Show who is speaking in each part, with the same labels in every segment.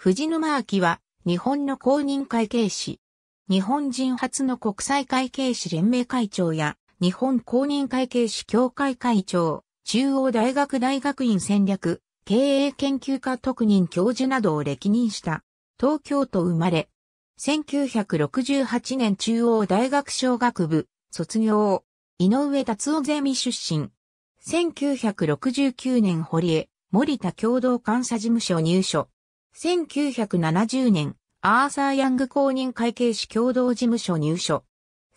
Speaker 1: 藤沼明は、日本の公認会計士。日本人初の国際会計士連盟会長や、日本公認会計士協会会長、中央大学大学院戦略、経営研究科特任教授などを歴任した。東京都生まれ。1968年中央大学商学部、卒業。井上達夫ゼミ出身。1969年堀江、森田共同監査事務所入所。1970年、アーサー・ヤング公認会計士共同事務所入所。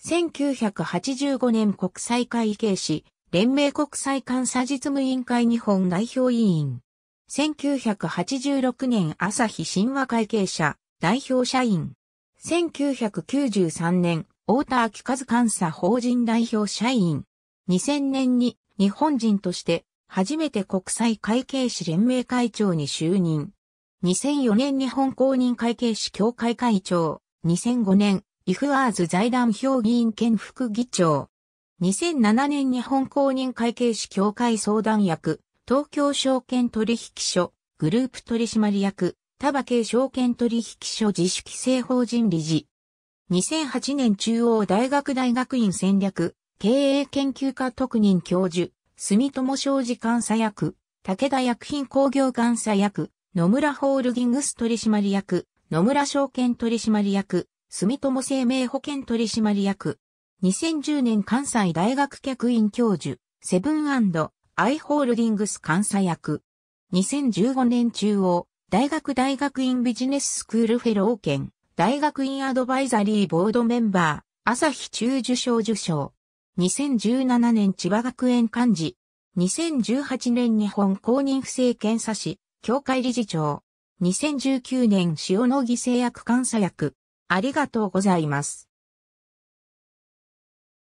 Speaker 1: 1985年国際会計士、連盟国際監査実務委員会日本代表委員。1986年朝日神話会計者、代表社員。1993年、太田秋和監査法人代表社員。2000年に日本人として初めて国際会計士連盟会長に就任。2004年日本公認会計士協会会長、2005年、イフアーズ財団評議員兼副議長。2007年日本公認会計士協会相談役、東京証券取引所、グループ取締役、田場系証券取引所自主規制法人理事。2008年中央大学大学院戦略、経営研究科特任教授、住友商事監査役、武田薬品工業監査役、野村ホールディングス取締役、野村証券取締役、住友生命保険取締役。2010年関西大学客員教授、セブンアイホールディングス監査役。2015年中央、大学大学院ビジネススクールフェロー権、大学院アドバイザリーボードメンバー、朝日中受賞受賞。2017年千葉学園幹事。2018年日本公認不正検査士、協会理事長。2019年塩野義製薬監査薬。ありがとうございます。